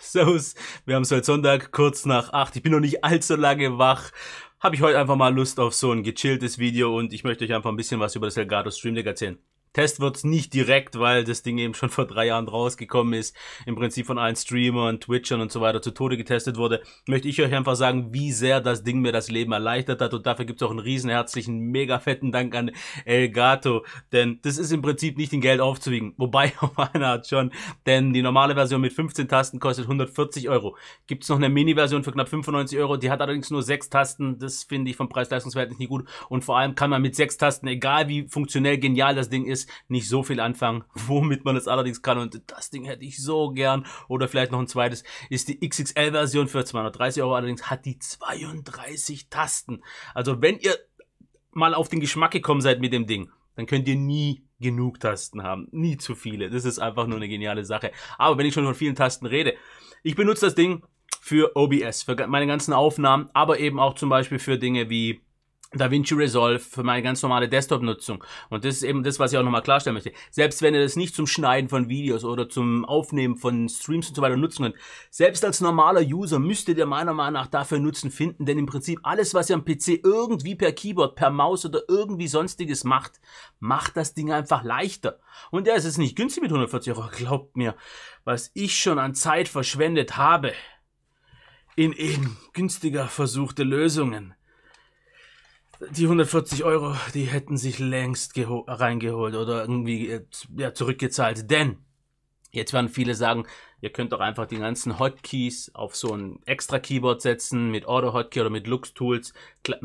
Servus, wir haben es heute Sonntag, kurz nach acht. Ich bin noch nicht allzu lange wach. Habe ich heute einfach mal Lust auf so ein gechilltes Video und ich möchte euch einfach ein bisschen was über das Elgato Stream Deck erzählen. Test wird's nicht direkt, weil das Ding eben schon vor drei Jahren rausgekommen ist, im Prinzip von allen Streamern, Twitchern und so weiter zu Tode getestet wurde, möchte ich euch einfach sagen, wie sehr das Ding mir das Leben erleichtert hat und dafür gibt's auch einen riesen herzlichen, mega fetten Dank an Elgato, denn das ist im Prinzip nicht in Geld aufzuwiegen, wobei auf einer Art schon, denn die normale Version mit 15 Tasten kostet 140 Euro. Gibt's noch eine Mini-Version für knapp 95 Euro, die hat allerdings nur sechs Tasten, das finde ich vom Preis-Leistungsverhältnis nicht gut und vor allem kann man mit sechs Tasten, egal wie funktionell genial das Ding ist, nicht so viel anfangen. Womit man es allerdings kann und das Ding hätte ich so gern oder vielleicht noch ein zweites, ist die XXL-Version für 230 Euro. Allerdings hat die 32 Tasten. Also wenn ihr mal auf den Geschmack gekommen seid mit dem Ding, dann könnt ihr nie genug Tasten haben. Nie zu viele. Das ist einfach nur eine geniale Sache. Aber wenn ich schon von vielen Tasten rede, ich benutze das Ding für OBS, für meine ganzen Aufnahmen, aber eben auch zum Beispiel für Dinge wie DaVinci Resolve für meine ganz normale Desktop-Nutzung. Und das ist eben das, was ich auch nochmal klarstellen möchte. Selbst wenn ihr das nicht zum Schneiden von Videos oder zum Aufnehmen von Streams und so weiter nutzen könnt, selbst als normaler User müsstet ihr meiner Meinung nach dafür Nutzen finden, denn im Prinzip alles, was ihr am PC irgendwie per Keyboard, per Maus oder irgendwie sonstiges macht, macht das Ding einfach leichter. Und ja, es ist nicht günstig mit 140 Euro, glaubt mir, was ich schon an Zeit verschwendet habe in eben günstiger versuchte Lösungen die 140 Euro, die hätten sich längst reingeholt oder irgendwie ja, zurückgezahlt. Denn jetzt werden viele sagen, ihr könnt doch einfach die ganzen Hotkeys auf so ein extra Keyboard setzen mit Auto Hotkey oder mit Lux Tools.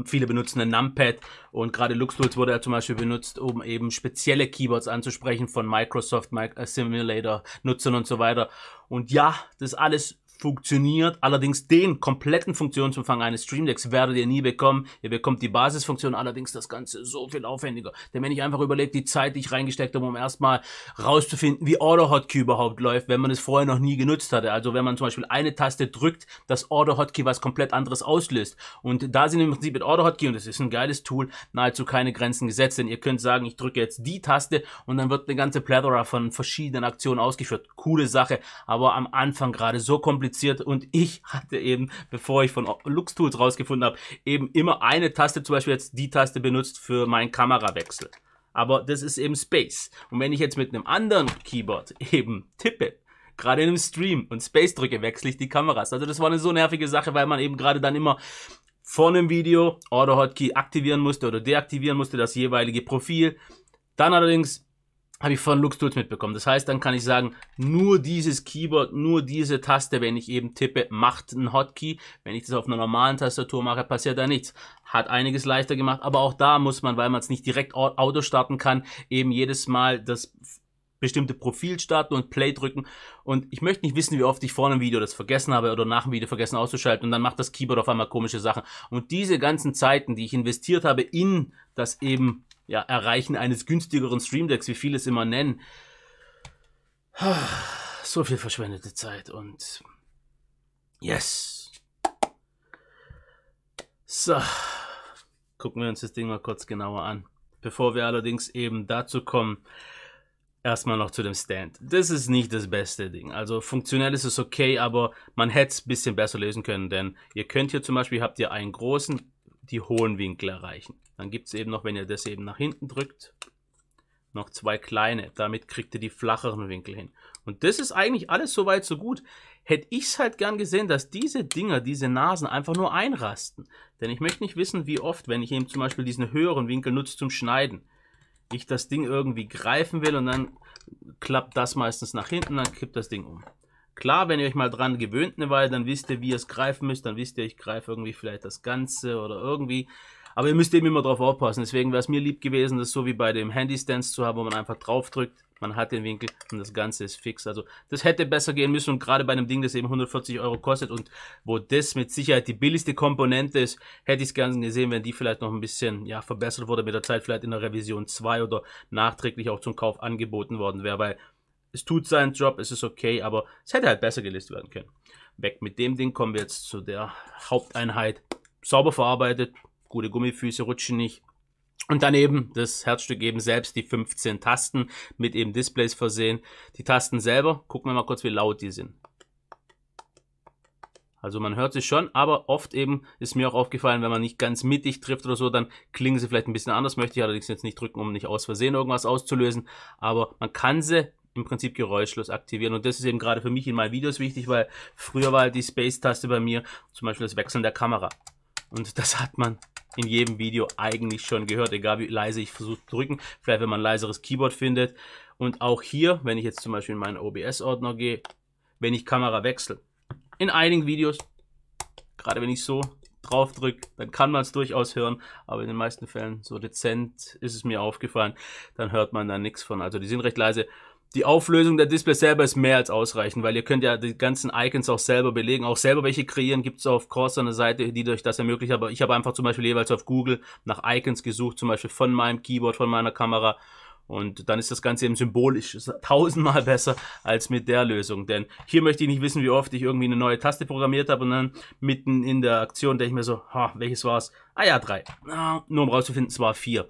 Viele benutzen ein Numpad und gerade Lux Tools wurde ja zum Beispiel benutzt, um eben spezielle Keyboards anzusprechen von Microsoft, äh, Simulator Nutzern und so weiter. Und ja, das alles funktioniert. Allerdings den kompletten Funktionsumfang eines Stream Decks werdet ihr nie bekommen. Ihr bekommt die Basisfunktion, allerdings das Ganze so viel aufwendiger. Denn wenn ich einfach überlege, die Zeit, die ich reingesteckt habe, um erstmal rauszufinden, wie Order Hotkey überhaupt läuft, wenn man es vorher noch nie genutzt hatte. Also wenn man zum Beispiel eine Taste drückt, das Order Hotkey was komplett anderes auslöst. Und da sind im Prinzip mit Order Hotkey, und das ist ein geiles Tool, nahezu keine Grenzen gesetzt. Denn ihr könnt sagen, ich drücke jetzt die Taste und dann wird eine ganze Plethora von verschiedenen Aktionen ausgeführt. Coole Sache, aber am Anfang gerade so kompliziert kompliziert und ich hatte eben, bevor ich von Lux Tools rausgefunden habe, eben immer eine Taste, zum Beispiel jetzt die Taste benutzt für meinen Kamerawechsel. Aber das ist eben Space. Und wenn ich jetzt mit einem anderen Keyboard eben tippe, gerade in einem Stream und Space drücke, wechsle ich die Kameras. Also das war eine so nervige Sache, weil man eben gerade dann immer vor einem Video Order Hotkey aktivieren musste oder deaktivieren musste, das jeweilige Profil. Dann allerdings habe ich von LuxTools mitbekommen. Das heißt, dann kann ich sagen, nur dieses Keyboard, nur diese Taste, wenn ich eben tippe, macht einen Hotkey. Wenn ich das auf einer normalen Tastatur mache, passiert da nichts. Hat einiges leichter gemacht, aber auch da muss man, weil man es nicht direkt Auto starten kann, eben jedes Mal das bestimmte Profil starten und Play drücken. Und ich möchte nicht wissen, wie oft ich vor einem Video das vergessen habe oder nach dem Video vergessen auszuschalten und dann macht das Keyboard auf einmal komische Sachen. Und diese ganzen Zeiten, die ich investiert habe in das eben ja, Erreichen eines günstigeren Stream Decks, wie viele es immer nennen. So viel verschwendete Zeit und yes. So, gucken wir uns das Ding mal kurz genauer an. Bevor wir allerdings eben dazu kommen, erstmal noch zu dem Stand. Das ist nicht das beste Ding. Also funktionell ist es okay, aber man hätte es ein bisschen besser lösen können, denn ihr könnt hier zum Beispiel, habt ihr einen großen, die hohen Winkel erreichen. Dann gibt es eben noch, wenn ihr das eben nach hinten drückt, noch zwei kleine. Damit kriegt ihr die flacheren Winkel hin. Und das ist eigentlich alles soweit so gut. Hätte ich es halt gern gesehen, dass diese Dinger, diese Nasen einfach nur einrasten. Denn ich möchte nicht wissen, wie oft, wenn ich eben zum Beispiel diesen höheren Winkel nutze zum Schneiden, ich das Ding irgendwie greifen will und dann klappt das meistens nach hinten, dann kippt das Ding um. Klar, wenn ihr euch mal dran gewöhnt eine Weile, dann wisst ihr, wie ihr es greifen müsst, dann wisst ihr, ich greife irgendwie vielleicht das Ganze oder irgendwie aber ihr müsst eben immer drauf aufpassen. Deswegen wäre es mir lieb gewesen, das so wie bei dem Handystands zu haben, wo man einfach draufdrückt, man hat den Winkel und das Ganze ist fix. Also das hätte besser gehen müssen und gerade bei einem Ding, das eben 140 Euro kostet und wo das mit Sicherheit die billigste Komponente ist, hätte ich es gerne gesehen, wenn die vielleicht noch ein bisschen ja, verbessert wurde mit der Zeit, vielleicht in der Revision 2 oder nachträglich auch zum Kauf angeboten worden wäre, weil es tut seinen Job, es ist okay, aber es hätte halt besser gelistet werden können. Weg mit dem Ding kommen wir jetzt zu der Haupteinheit. Sauber verarbeitet, gute Gummifüße rutschen nicht. Und daneben das Herzstück eben selbst, die 15 Tasten mit eben Displays versehen. Die Tasten selber, gucken wir mal kurz, wie laut die sind. Also man hört sie schon, aber oft eben ist mir auch aufgefallen, wenn man nicht ganz mittig trifft oder so, dann klingen sie vielleicht ein bisschen anders. Möchte ich allerdings jetzt nicht drücken, um nicht aus Versehen irgendwas auszulösen. Aber man kann sie im Prinzip geräuschlos aktivieren. Und das ist eben gerade für mich in meinen Videos wichtig, weil früher war halt die Space-Taste bei mir zum Beispiel das Wechseln der Kamera. Und das hat man in jedem Video eigentlich schon gehört, egal wie leise ich versuche zu drücken. Vielleicht, wenn man ein leiseres Keyboard findet. Und auch hier, wenn ich jetzt zum Beispiel in meinen OBS-Ordner gehe, wenn ich Kamera wechsle. In einigen Videos, gerade wenn ich so drauf drücke, dann kann man es durchaus hören, aber in den meisten Fällen so dezent ist es mir aufgefallen, dann hört man da nichts von. Also die sind recht leise die Auflösung der Displays selber ist mehr als ausreichend, weil ihr könnt ja die ganzen Icons auch selber belegen, auch selber welche kreieren, gibt es auf Corsair eine Seite, die euch das ermöglicht, aber ich habe einfach zum Beispiel jeweils auf Google nach Icons gesucht, zum Beispiel von meinem Keyboard, von meiner Kamera und dann ist das Ganze eben symbolisch tausendmal besser als mit der Lösung. Denn hier möchte ich nicht wissen, wie oft ich irgendwie eine neue Taste programmiert habe und dann mitten in der Aktion denke ich mir so, ha, welches war's? Ah ja, drei. Ah, nur um rauszufinden, es war vier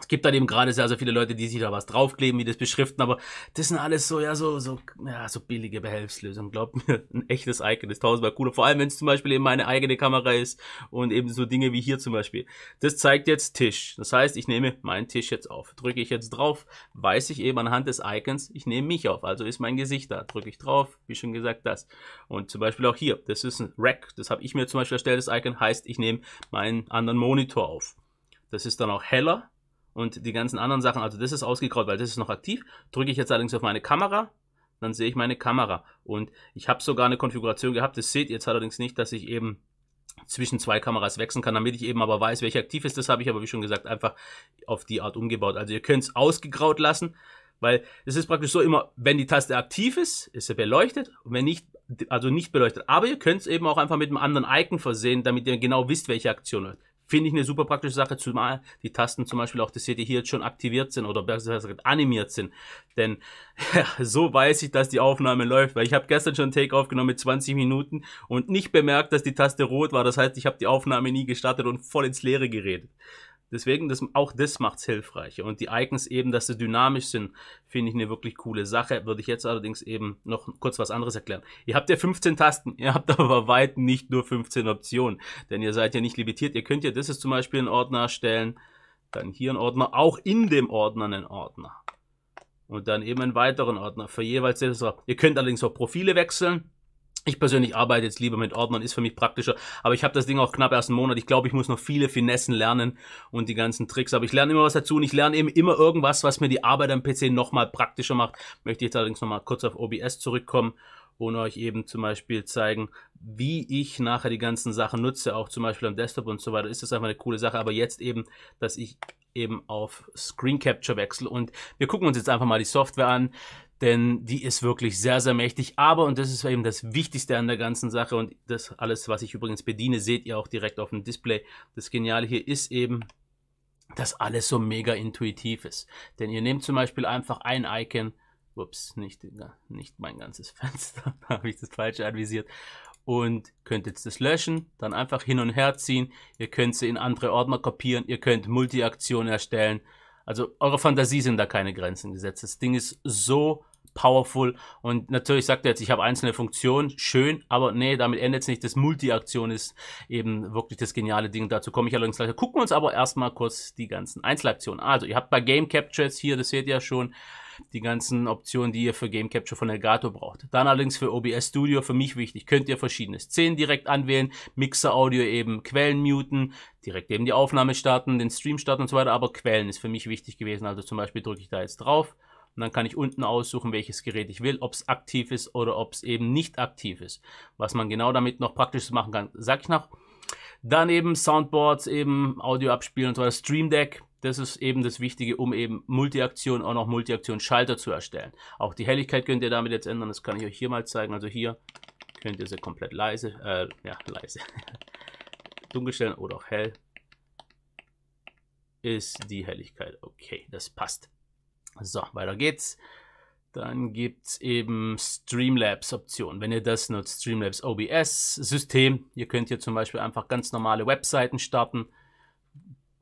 es gibt halt eben gerade sehr, sehr viele Leute, die sich da was draufkleben, wie das beschriften, aber das sind alles so, ja, so, so, ja, so billige Behelfslösungen. Glaubt mir, ein echtes Icon ist tausendmal cooler. Vor allem, wenn es zum Beispiel eben meine eigene Kamera ist und eben so Dinge wie hier zum Beispiel. Das zeigt jetzt Tisch. Das heißt, ich nehme meinen Tisch jetzt auf. Drücke ich jetzt drauf, weiß ich eben anhand des Icons, ich nehme mich auf. Also ist mein Gesicht da. Drücke ich drauf, wie schon gesagt, das. Und zum Beispiel auch hier. Das ist ein Rack. Das habe ich mir zum Beispiel erstellt. Das Icon heißt, ich nehme meinen anderen Monitor auf. Das ist dann auch heller und die ganzen anderen Sachen, also das ist ausgegraut, weil das ist noch aktiv. Drücke ich jetzt allerdings auf meine Kamera, dann sehe ich meine Kamera. Und ich habe sogar eine Konfiguration gehabt, das seht ihr jetzt allerdings nicht, dass ich eben zwischen zwei Kameras wechseln kann, damit ich eben aber weiß, welche aktiv ist. Das habe ich aber, wie schon gesagt, einfach auf die Art umgebaut. Also ihr könnt es ausgegraut lassen, weil es ist praktisch so immer, wenn die Taste aktiv ist, ist sie beleuchtet und wenn nicht, also nicht beleuchtet. Aber ihr könnt es eben auch einfach mit einem anderen Icon versehen, damit ihr genau wisst, welche Aktion Finde ich eine super praktische Sache, zumal die Tasten zum Beispiel auch, das seht ihr hier jetzt schon aktiviert sind oder besser gesagt animiert sind. Denn ja, so weiß ich, dass die Aufnahme läuft, weil ich habe gestern schon einen Take aufgenommen mit 20 Minuten und nicht bemerkt, dass die Taste rot war. Das heißt, ich habe die Aufnahme nie gestartet und voll ins Leere geredet. Deswegen, das, auch das macht es hilfreicher. Und die Icons eben, dass sie dynamisch sind, finde ich eine wirklich coole Sache. Würde ich jetzt allerdings eben noch kurz was anderes erklären. Ihr habt ja 15 Tasten, ihr habt aber weit nicht nur 15 Optionen, denn ihr seid ja nicht limitiert. Ihr könnt ja, das ist zum Beispiel einen Ordner erstellen, dann hier einen Ordner, auch in dem Ordner einen Ordner. Und dann eben einen weiteren Ordner für jeweils Ihr könnt allerdings auch Profile wechseln. Ich persönlich arbeite jetzt lieber mit Ordnern, ist für mich praktischer. Aber ich habe das Ding auch knapp erst einen Monat. Ich glaube, ich muss noch viele Finessen lernen und die ganzen Tricks. Aber ich lerne immer was dazu und ich lerne eben immer irgendwas, was mir die Arbeit am PC nochmal praktischer macht. Möchte jetzt allerdings nochmal kurz auf OBS zurückkommen und euch eben zum Beispiel zeigen, wie ich nachher die ganzen Sachen nutze, auch zum Beispiel am Desktop und so weiter. Ist das einfach eine coole Sache. Aber jetzt eben, dass ich eben auf Screen Capture wechsle. Und wir gucken uns jetzt einfach mal die Software an denn die ist wirklich sehr, sehr mächtig. Aber, und das ist eben das Wichtigste an der ganzen Sache und das alles, was ich übrigens bediene, seht ihr auch direkt auf dem Display. Das Geniale hier ist eben, dass alles so mega intuitiv ist. Denn ihr nehmt zum Beispiel einfach ein Icon, ups, nicht, nicht mein ganzes Fenster, da habe ich das falsche anvisiert, und könnt jetzt das löschen, dann einfach hin und her ziehen. Ihr könnt sie in andere Ordner kopieren, ihr könnt Multiaktionen erstellen, also eure Fantasie sind da keine Grenzen gesetzt. Das Ding ist so powerful und natürlich sagt er jetzt, ich habe einzelne Funktionen, schön, aber nee, damit endet es nicht. Das Multi-Aktion ist eben wirklich das geniale Ding. Dazu komme ich allerdings gleich. Gucken wir uns aber erstmal kurz die ganzen Einzelaktionen. Also ihr habt bei Game Captures hier, das seht ihr ja schon, die ganzen Optionen, die ihr für Game Capture von Elgato braucht. Dann allerdings für OBS Studio, für mich wichtig, könnt ihr verschiedene Szenen direkt anwählen, Mixer Audio eben, Quellen muten, direkt eben die Aufnahme starten, den Stream starten und so weiter, aber Quellen ist für mich wichtig gewesen, also zum Beispiel drücke ich da jetzt drauf und dann kann ich unten aussuchen, welches Gerät ich will, ob es aktiv ist oder ob es eben nicht aktiv ist. Was man genau damit noch praktisches machen kann, sag ich noch. Dann eben Soundboards, eben Audio abspielen und so weiter, Stream Deck, das ist eben das Wichtige, um eben Multiaktion, auch noch Multiaktion-Schalter zu erstellen. Auch die Helligkeit könnt ihr damit jetzt ändern. Das kann ich euch hier mal zeigen. Also hier könnt ihr sie komplett leise, äh, ja, leise, dunkel stellen oder auch hell. Ist die Helligkeit. Okay, das passt. So, weiter geht's. Dann gibt es eben Streamlabs-Optionen. Wenn ihr das nutzt, Streamlabs OBS-System. Ihr könnt hier zum Beispiel einfach ganz normale Webseiten starten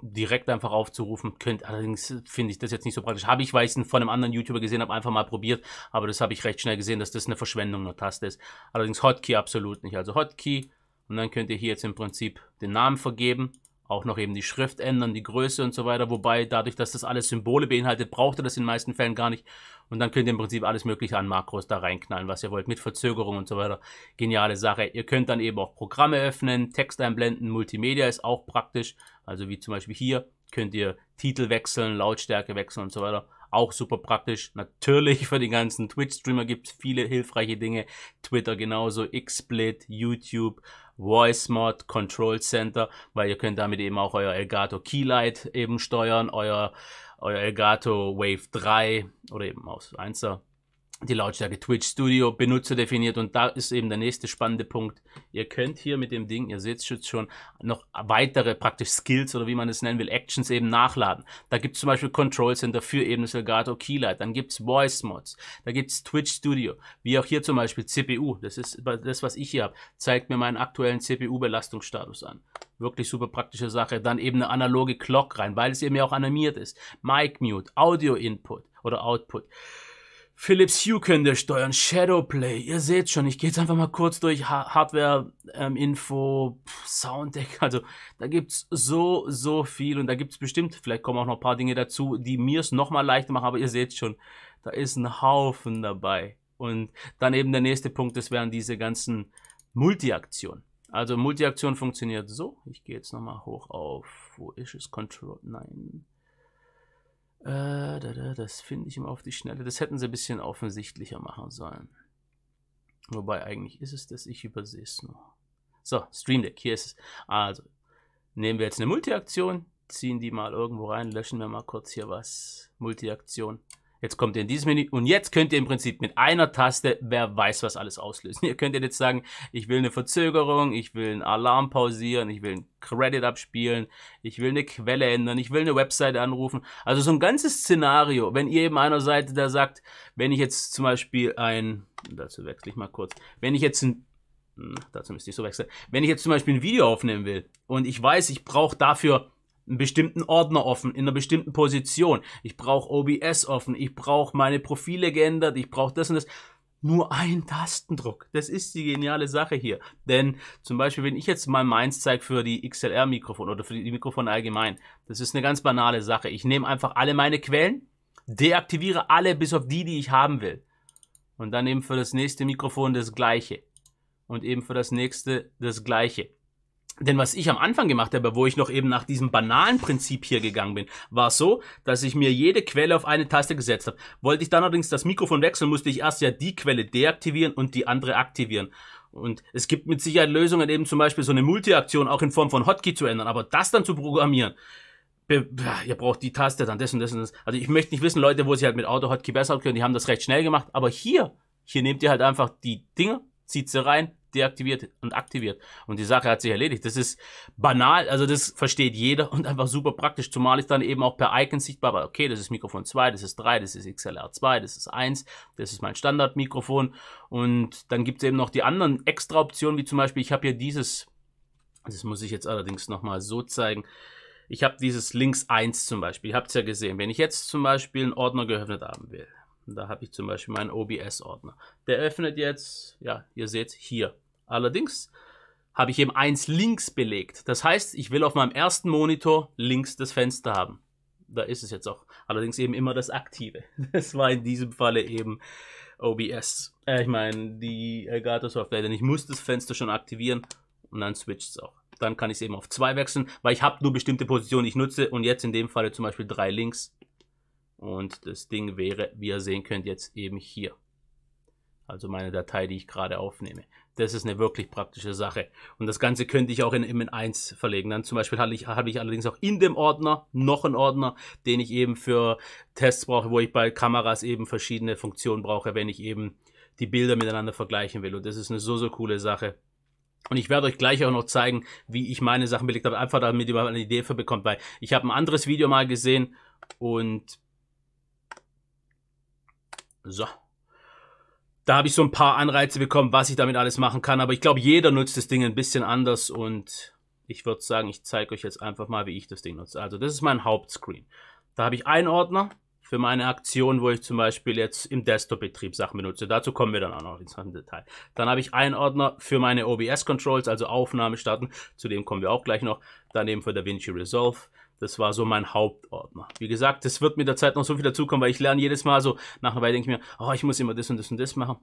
direkt einfach aufzurufen könnt. Allerdings finde ich das jetzt nicht so praktisch. Habe ich, weil ich es von einem anderen YouTuber gesehen habe, einfach mal probiert. Aber das habe ich recht schnell gesehen, dass das eine Verschwendung einer Taste ist. Allerdings Hotkey absolut nicht. Also Hotkey und dann könnt ihr hier jetzt im Prinzip den Namen vergeben. Auch noch eben die Schrift ändern, die Größe und so weiter. Wobei dadurch, dass das alles Symbole beinhaltet, braucht ihr das in den meisten Fällen gar nicht. Und dann könnt ihr im Prinzip alles Mögliche an Makros da reinknallen, was ihr wollt, mit Verzögerung und so weiter. Geniale Sache. Ihr könnt dann eben auch Programme öffnen, Text einblenden, Multimedia ist auch praktisch. Also wie zum Beispiel hier könnt ihr Titel wechseln, Lautstärke wechseln und so weiter. Auch super praktisch. Natürlich für die ganzen Twitch-Streamer gibt es viele hilfreiche Dinge. Twitter genauso, XSplit, YouTube, VoiceMod, Control Center, weil ihr könnt damit eben auch euer Elgato Keylight eben steuern, euer euer Elgato Wave 3 oder eben Maus 1er die Lautstärke Twitch Studio benutzerdefiniert und da ist eben der nächste spannende Punkt. Ihr könnt hier mit dem Ding, ihr seht es schon, noch weitere praktisch Skills oder wie man es nennen will, Actions eben nachladen. Da gibt es zum Beispiel Control Center für eben das Elgato Keylight, dann gibt es Voice Mods, da gibt es Twitch Studio, wie auch hier zum Beispiel CPU, das ist das, was ich hier habe, zeigt mir meinen aktuellen CPU-Belastungsstatus an. Wirklich super praktische Sache. Dann eben eine analoge Clock rein, weil es eben ja auch animiert ist. Mic Mute, Audio Input oder Output. Philips Hue könnt ihr steuern, Shadowplay, ihr seht schon, ich gehe jetzt einfach mal kurz durch Hardware-Info, ähm, Sounddeck, also da gibt's so, so viel und da gibt's bestimmt, vielleicht kommen auch noch ein paar Dinge dazu, die mir es nochmal leichter machen, aber ihr seht schon, da ist ein Haufen dabei. Und dann eben der nächste Punkt, das wären diese ganzen Multiaktionen. Also Multiaktion funktioniert so, ich gehe jetzt nochmal hoch auf, wo ist es, Control, nein, äh, das finde ich immer auf die Schnelle. Das hätten sie ein bisschen offensichtlicher machen sollen. Wobei eigentlich ist es das, ich übersehe es nur. So, Stream Deck, hier ist es. Also, nehmen wir jetzt eine Multiaktion, ziehen die mal irgendwo rein, löschen wir mal kurz hier was. Multiaktion. Jetzt kommt ihr in dieses Menü und jetzt könnt ihr im Prinzip mit einer Taste, wer weiß was alles auslösen. Ihr könnt jetzt sagen, ich will eine Verzögerung, ich will einen Alarm pausieren, ich will einen Credit abspielen, ich will eine Quelle ändern, ich will eine Webseite anrufen. Also so ein ganzes Szenario, wenn ihr eben einer Seite da sagt, wenn ich jetzt zum Beispiel ein, dazu wechsle ich mal kurz, wenn ich jetzt ein hm, dazu müsste ich so wechseln. Wenn ich jetzt zum Beispiel ein Video aufnehmen will und ich weiß, ich brauche dafür einen bestimmten Ordner offen, in einer bestimmten Position. Ich brauche OBS offen, ich brauche meine Profile geändert, ich brauche das und das. Nur ein Tastendruck. Das ist die geniale Sache hier. Denn zum Beispiel, wenn ich jetzt mal meins zeige für die XLR-Mikrofon oder für die Mikrofon allgemein, das ist eine ganz banale Sache. Ich nehme einfach alle meine Quellen, deaktiviere alle bis auf die, die ich haben will. Und dann eben für das nächste Mikrofon das gleiche. Und eben für das nächste das gleiche. Denn was ich am Anfang gemacht habe, wo ich noch eben nach diesem banalen Prinzip hier gegangen bin, war so, dass ich mir jede Quelle auf eine Taste gesetzt habe. Wollte ich dann allerdings das Mikrofon wechseln, musste ich erst ja die Quelle deaktivieren und die andere aktivieren. Und es gibt mit Sicherheit Lösungen, eben zum Beispiel so eine Multiaktion auch in Form von Hotkey zu ändern, aber das dann zu programmieren, ihr braucht die Taste, dann das und das und das. Also ich möchte nicht wissen, Leute, wo sie halt mit Auto-Hotkey besser können, die haben das recht schnell gemacht, aber hier, hier nehmt ihr halt einfach die Dinger, zieht sie rein, deaktiviert und aktiviert. Und die Sache hat sich erledigt. Das ist banal, also das versteht jeder und einfach super praktisch, zumal ich dann eben auch per Icon sichtbar war. Okay, das ist Mikrofon 2, das ist 3, das ist XLR 2, das ist 1, das ist mein Standardmikrofon. Und dann gibt es eben noch die anderen extra Optionen, wie zum Beispiel, ich habe hier dieses, das muss ich jetzt allerdings nochmal so zeigen, ich habe dieses Links 1 zum Beispiel, ihr habt es ja gesehen. Wenn ich jetzt zum Beispiel einen Ordner geöffnet haben will, da habe ich zum Beispiel meinen OBS-Ordner. Der öffnet jetzt, ja, ihr seht hier. Allerdings habe ich eben eins links belegt. Das heißt, ich will auf meinem ersten Monitor links das Fenster haben. Da ist es jetzt auch. Allerdings eben immer das aktive. Das war in diesem Falle eben OBS. Äh, ich meine, die Elgato Software, denn ich muss das Fenster schon aktivieren und dann switcht es auch. Dann kann ich es eben auf zwei wechseln, weil ich habe nur bestimmte Positionen, die ich nutze und jetzt in dem Falle zum Beispiel drei links. Und das Ding wäre, wie ihr sehen könnt, jetzt eben hier also meine Datei, die ich gerade aufnehme. Das ist eine wirklich praktische Sache. Und das Ganze könnte ich auch in, in 1 verlegen. Dann zum Beispiel habe ich, habe ich allerdings auch in dem Ordner noch einen Ordner, den ich eben für Tests brauche, wo ich bei Kameras eben verschiedene Funktionen brauche, wenn ich eben die Bilder miteinander vergleichen will. Und das ist eine so, so coole Sache. Und ich werde euch gleich auch noch zeigen, wie ich meine Sachen belegt habe, einfach damit ihr mal eine Idee für bekommt, weil ich habe ein anderes Video mal gesehen und so da habe ich so ein paar Anreize bekommen, was ich damit alles machen kann. Aber ich glaube, jeder nutzt das Ding ein bisschen anders und ich würde sagen, ich zeige euch jetzt einfach mal, wie ich das Ding nutze. Also das ist mein Hauptscreen. Da habe ich einen Ordner für meine Aktion, wo ich zum Beispiel jetzt im Desktop-Betrieb Sachen benutze. Dazu kommen wir dann auch noch ins Detail. Dann habe ich einen Ordner für meine OBS-Controls, also Aufnahme starten. Zu dem kommen wir auch gleich noch. Daneben für DaVinci Resolve. Das war so mein Hauptordner. Wie gesagt, das wird mit der Zeit noch so viel dazukommen, weil ich lerne jedes Mal so, nachher denke ich mir, oh, ich muss immer das und das und das machen.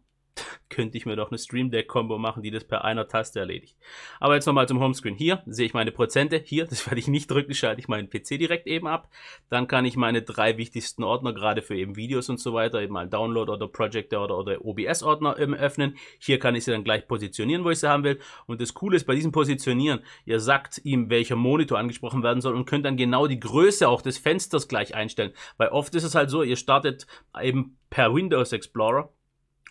könnte ich mir doch eine Stream Deck Combo machen, die das per einer Taste erledigt. Aber jetzt nochmal zum Homescreen. Hier sehe ich meine Prozente. Hier, das werde ich nicht drücken, schalte ich meinen PC direkt eben ab. Dann kann ich meine drei wichtigsten Ordner, gerade für eben Videos und so weiter, eben mal Download oder Projector oder, oder OBS Ordner ähm, öffnen. Hier kann ich sie dann gleich positionieren, wo ich sie haben will. Und das Coole ist bei diesem Positionieren, ihr sagt ihm, welcher Monitor angesprochen werden soll und könnt dann genau die Größe auch des Fensters gleich einstellen. Weil oft ist es halt so, ihr startet eben per Windows Explorer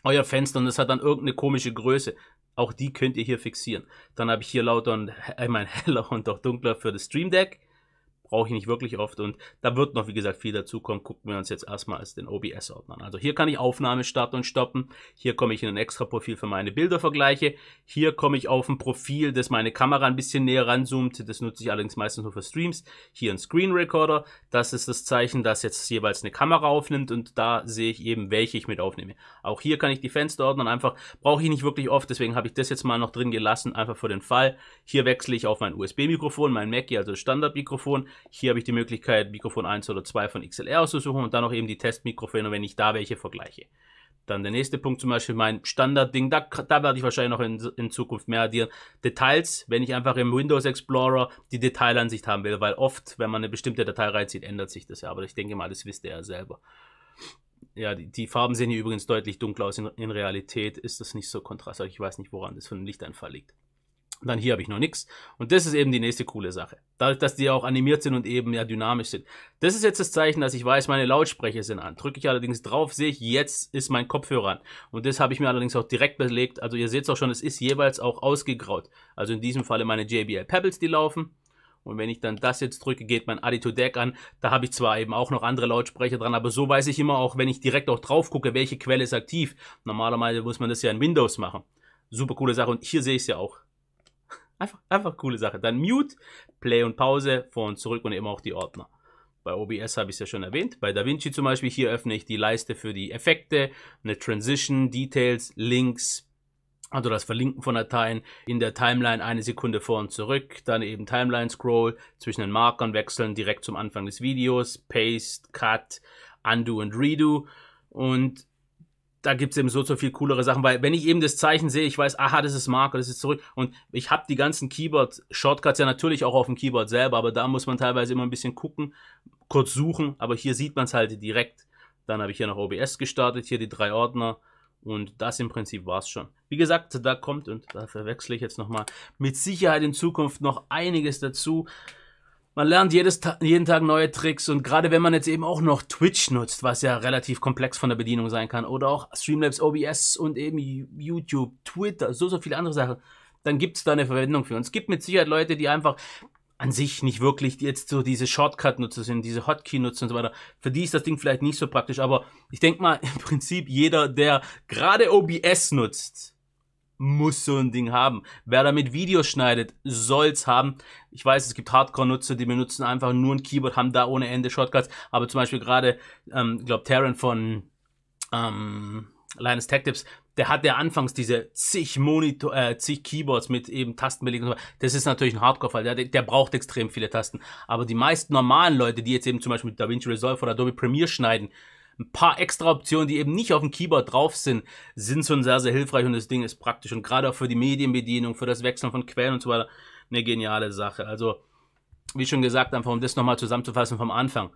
euer Fenster und es hat dann irgendeine komische Größe. Auch die könnt ihr hier fixieren. Dann habe ich hier lauter und, ich meine, heller und auch dunkler für das Stream Deck brauche ich nicht wirklich oft und da wird noch, wie gesagt, viel dazukommen. Gucken wir uns jetzt erstmal als den OBS-Ordner an. Also hier kann ich Aufnahme starten und stoppen. Hier komme ich in ein extra Profil für meine Bildervergleiche. Hier komme ich auf ein Profil, das meine Kamera ein bisschen näher ranzoomt. Das nutze ich allerdings meistens nur für Streams. Hier ein Screen Recorder. Das ist das Zeichen, das jetzt jeweils eine Kamera aufnimmt und da sehe ich eben, welche ich mit aufnehme. Auch hier kann ich die Fenster ordnen. Einfach brauche ich nicht wirklich oft. Deswegen habe ich das jetzt mal noch drin gelassen, einfach für den Fall. Hier wechsle ich auf mein USB-Mikrofon, mein Mackie, also Standardmikrofon. Hier habe ich die Möglichkeit, Mikrofon 1 oder 2 von XLR auszusuchen und dann auch eben die Testmikrofone, wenn ich da welche vergleiche. Dann der nächste Punkt, zum Beispiel mein Standardding, da, da werde ich wahrscheinlich noch in, in, Zukunft mehr addieren. Details, wenn ich einfach im Windows Explorer die Detailansicht haben will, weil oft, wenn man eine bestimmte Datei reinzieht, ändert sich das ja. Aber ich denke mal, das wisst ihr ja selber. Ja, die, die Farben sehen hier übrigens deutlich dunkler aus. In, in Realität ist das nicht so kontrastreich. Ich weiß nicht, woran das von dem Lichteinfall liegt dann hier habe ich noch nichts. Und das ist eben die nächste coole Sache. Dadurch, dass die auch animiert sind und eben ja dynamisch sind. Das ist jetzt das Zeichen, dass ich weiß, meine Lautsprecher sind an. Drücke ich allerdings drauf, sehe ich, jetzt ist mein Kopfhörer an. Und das habe ich mir allerdings auch direkt belegt. Also ihr seht es auch schon, es ist jeweils auch ausgegraut. Also in diesem Falle meine JBL Pebbles, die laufen. Und wenn ich dann das jetzt drücke, geht mein Adito Deck an. Da habe ich zwar eben auch noch andere Lautsprecher dran, aber so weiß ich immer auch, wenn ich direkt auch drauf gucke, welche Quelle ist aktiv. Normalerweise muss man das ja in Windows machen. Super coole Sache und hier sehe ich es ja auch. Einfach, einfach coole Sache. Dann Mute, Play und Pause, vor und zurück und eben auch die Ordner. Bei OBS habe ich es ja schon erwähnt. Bei DaVinci zum Beispiel, hier öffne ich die Leiste für die Effekte, eine Transition, Details, Links, also das Verlinken von Dateien in der Timeline eine Sekunde vor und zurück, dann eben Timeline Scroll, zwischen den Markern wechseln, direkt zum Anfang des Videos, Paste, Cut, Undo und Redo. Und da gibt es eben so, so viel coolere Sachen, weil wenn ich eben das Zeichen sehe, ich weiß, aha, das ist Marker, das ist zurück und ich habe die ganzen Keyboard-Shortcuts ja natürlich auch auf dem Keyboard selber, aber da muss man teilweise immer ein bisschen gucken, kurz suchen, aber hier sieht man es halt direkt. Dann habe ich hier noch OBS gestartet, hier die drei Ordner und das im Prinzip war es schon. Wie gesagt, da kommt, und da verwechsle ich jetzt nochmal, mit Sicherheit in Zukunft noch einiges dazu. Man lernt jedes, jeden Tag neue Tricks und gerade wenn man jetzt eben auch noch Twitch nutzt, was ja relativ komplex von der Bedienung sein kann, oder auch Streamlabs, OBS und eben YouTube, Twitter, so, so viele andere Sachen, dann gibt es da eine Verwendung für. uns. es gibt mit Sicherheit Leute, die einfach an sich nicht wirklich jetzt so diese Shortcut-Nutzer sind, diese Hotkey-Nutzer und so weiter. Für die ist das Ding vielleicht nicht so praktisch, aber ich denke mal, im Prinzip jeder, der gerade OBS nutzt, muss so ein Ding haben. Wer damit Videos schneidet, soll's haben. Ich weiß, es gibt Hardcore-Nutzer, die benutzen einfach nur ein Keyboard, haben da ohne Ende Shortcuts. Aber zum Beispiel gerade, ähm, glaube Terran von ähm, Linus Tech Tips, der hat ja anfangs diese zig Monitor, äh, zig Keyboards mit eben Tastenbelegung. Das ist natürlich ein Hardcore-Fall. Der, der braucht extrem viele Tasten. Aber die meisten normalen Leute, die jetzt eben zum Beispiel mit DaVinci Resolve oder Adobe Premiere schneiden, ein paar extra Optionen, die eben nicht auf dem Keyboard drauf sind, sind schon sehr, sehr hilfreich und das Ding ist praktisch. Und gerade auch für die Medienbedienung, für das Wechseln von Quellen und so weiter, eine geniale Sache. Also, wie schon gesagt, einfach um das nochmal zusammenzufassen vom Anfang.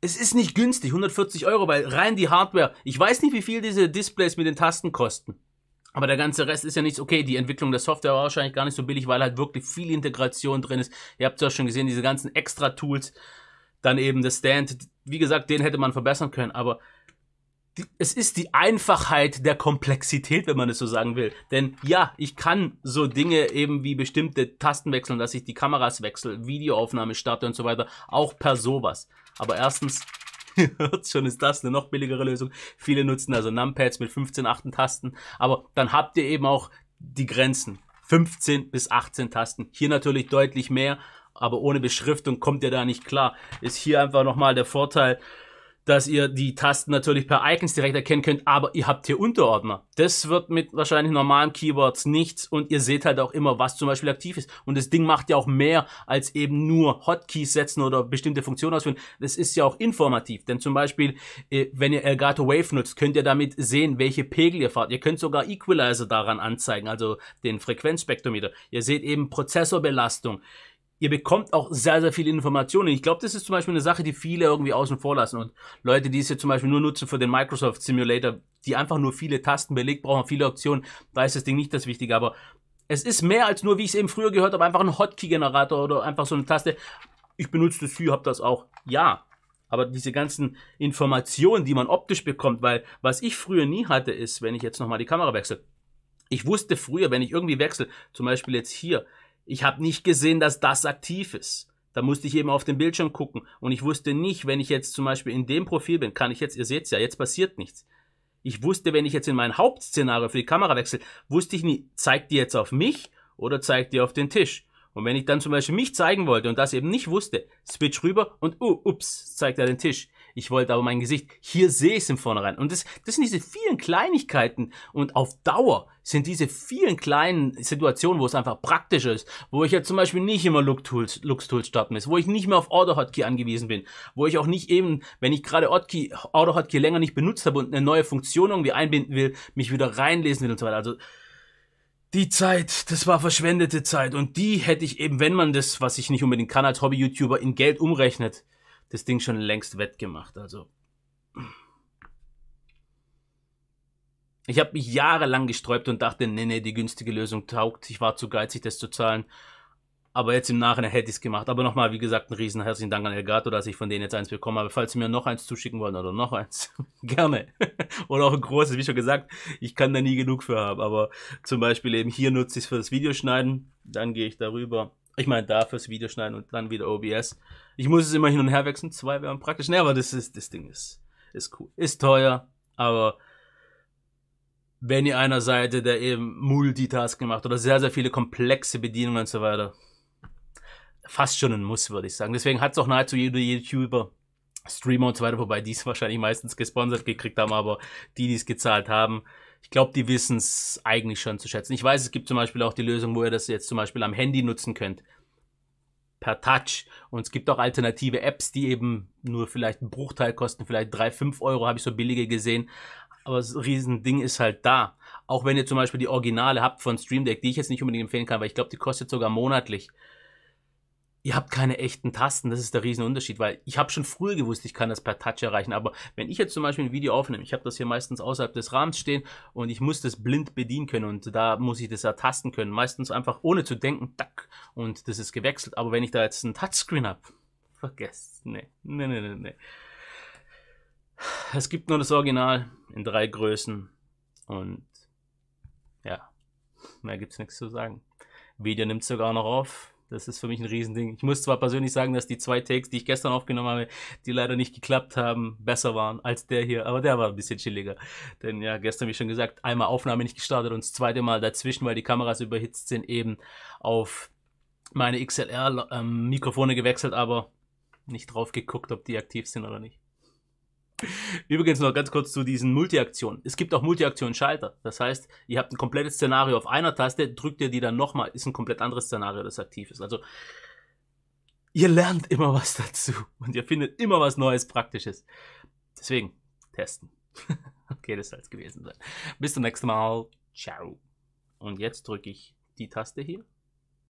Es ist nicht günstig, 140 Euro, weil rein die Hardware, ich weiß nicht, wie viel diese Displays mit den Tasten kosten. Aber der ganze Rest ist ja nichts. Okay, die Entwicklung der Software war wahrscheinlich gar nicht so billig, weil halt wirklich viel Integration drin ist. Ihr habt es ja schon gesehen, diese ganzen extra Tools. Dann eben das Stand, wie gesagt, den hätte man verbessern können, aber die, es ist die Einfachheit der Komplexität, wenn man es so sagen will. Denn ja, ich kann so Dinge eben wie bestimmte Tasten wechseln, dass ich die Kameras wechsle, Videoaufnahme starte und so weiter, auch per sowas. Aber erstens, hört schon, ist das eine noch billigere Lösung. Viele nutzen also Numpads mit 15, 8 Tasten, aber dann habt ihr eben auch die Grenzen. 15 bis 18 Tasten. Hier natürlich deutlich mehr, aber ohne Beschriftung kommt ihr da nicht klar. Ist hier einfach nochmal der Vorteil, dass ihr die Tasten natürlich per Icons direkt erkennen könnt, aber ihr habt hier Unterordner. Das wird mit wahrscheinlich normalen Keyboards nichts und ihr seht halt auch immer, was zum Beispiel aktiv ist. Und das Ding macht ja auch mehr als eben nur Hotkeys setzen oder bestimmte Funktionen ausführen. Das ist ja auch informativ, denn zum Beispiel, äh, wenn ihr Elgato Wave nutzt, könnt ihr damit sehen, welche Pegel ihr fahrt. Ihr könnt sogar Equalizer daran anzeigen, also den Frequenzspektrometer. Ihr seht eben Prozessorbelastung ihr bekommt auch sehr, sehr viele Informationen. Ich glaube, das ist zum Beispiel eine Sache, die viele irgendwie außen vor lassen. Und Leute, die es jetzt zum Beispiel nur nutzen für den Microsoft Simulator, die einfach nur viele Tasten belegt brauchen, viele Optionen, da ist das Ding nicht das Wichtige. Aber es ist mehr als nur, wie ich es eben früher gehört habe, einfach ein Hotkey-Generator oder einfach so eine Taste. Ich benutze das hier, hab das auch. Ja. Aber diese ganzen Informationen, die man optisch bekommt, weil was ich früher nie hatte, ist, wenn ich jetzt nochmal die Kamera wechsle. Ich wusste früher, wenn ich irgendwie wechsle, zum Beispiel jetzt hier, ich habe nicht gesehen, dass das aktiv ist. Da musste ich eben auf den Bildschirm gucken und ich wusste nicht, wenn ich jetzt zum Beispiel in dem Profil bin, kann ich jetzt, ihr seht's ja, jetzt passiert nichts. Ich wusste, wenn ich jetzt in mein Hauptszenario für die Kamera wechsle, wusste ich nie, zeigt die jetzt auf mich oder zeigt die auf den Tisch? Und wenn ich dann zum Beispiel mich zeigen wollte und das eben nicht wusste, switch rüber und uh, ups, zeigt er den Tisch ich wollte aber mein Gesicht. Hier sehe ich es im Vornherein. Und das, das sind diese vielen Kleinigkeiten und auf Dauer sind diese vielen kleinen Situationen, wo es einfach praktisch ist, wo ich ja zum Beispiel nicht immer Lux-Tools Look -Tools starten muss, wo ich nicht mehr auf Order-Hotkey angewiesen bin, wo ich auch nicht eben, wenn ich gerade Order-Hotkey länger nicht benutzt habe und eine neue Funktion irgendwie einbinden will, mich wieder reinlesen will und so weiter. Also die Zeit, das war verschwendete Zeit und die hätte ich eben, wenn man das, was ich nicht unbedingt kann als Hobby-YouTuber, in Geld umrechnet, das Ding schon längst wettgemacht. Also. Ich habe mich jahrelang gesträubt und dachte, nee, nee, die günstige Lösung taugt. Ich war zu geizig, das zu zahlen. Aber jetzt im Nachhinein hätte ich es gemacht. Aber nochmal, wie gesagt, einen riesen herzlichen Dank an Elgato, dass ich von denen jetzt eins bekommen habe. Falls Sie mir noch eins zuschicken wollen oder noch eins, gerne. oder auch ein großes, wie schon gesagt, ich kann da nie genug für haben. Aber zum Beispiel eben hier nutze ich es für das Videoschneiden. Dann gehe ich darüber ich meine, da fürs Video schneiden und dann wieder OBS. Ich muss es immer hin und her wechseln. Zwei wären praktisch. Ne, aber das ist, das Ding ist, ist cool. Ist teuer, aber wenn ihr einer seid, der eben Multitasking macht oder sehr, sehr viele komplexe Bedienungen und so weiter, fast schon ein Muss, würde ich sagen. Deswegen hat es auch nahezu jeder YouTuber, Streamer und so weiter, wobei die es wahrscheinlich meistens gesponsert gekriegt haben, aber die, die es gezahlt haben, ich glaube, die wissen es eigentlich schon zu schätzen. Ich weiß, es gibt zum Beispiel auch die Lösung, wo ihr das jetzt zum Beispiel am Handy nutzen könnt. Per Touch. Und es gibt auch alternative Apps, die eben nur vielleicht einen Bruchteil kosten, vielleicht 3, 5 Euro, habe ich so billige gesehen. Aber das Riesending ist halt da. Auch wenn ihr zum Beispiel die Originale habt von Stream Deck, die ich jetzt nicht unbedingt empfehlen kann, weil ich glaube, die kostet sogar monatlich ihr habt keine echten Tasten, das ist der Riesenunterschied, weil ich habe schon früher gewusst, ich kann das per Touch erreichen, aber wenn ich jetzt zum Beispiel ein Video aufnehme, ich habe das hier meistens außerhalb des Rahmens stehen und ich muss das blind bedienen können und da muss ich das ertasten können, meistens einfach ohne zu denken, tack, und das ist gewechselt, aber wenn ich da jetzt ein Touchscreen habe, vergesst, nee, nee, nee, nee, nee. Es gibt nur das Original in drei Größen und ja, mehr gibt es nichts zu sagen. Video nimmt sogar noch auf. Das ist für mich ein Riesending. Ich muss zwar persönlich sagen, dass die zwei Takes, die ich gestern aufgenommen habe, die leider nicht geklappt haben, besser waren als der hier. Aber der war ein bisschen chilliger. Denn ja, gestern, wie schon gesagt, einmal Aufnahme nicht gestartet und das zweite Mal dazwischen, weil die Kameras überhitzt sind, eben auf meine XLR-Mikrofone ähm, gewechselt, aber nicht drauf geguckt, ob die aktiv sind oder nicht. Übrigens noch ganz kurz zu diesen Multiaktionen. Es gibt auch Multiaktionen-Schalter. Das heißt, ihr habt ein komplettes Szenario auf einer Taste, drückt ihr die dann nochmal, ist ein komplett anderes Szenario, das aktiv ist. Also ihr lernt immer was dazu und ihr findet immer was Neues, Praktisches. Deswegen testen. okay, das soll es gewesen sein. Bis zum nächsten Mal. Ciao. Und jetzt drücke ich die Taste hier.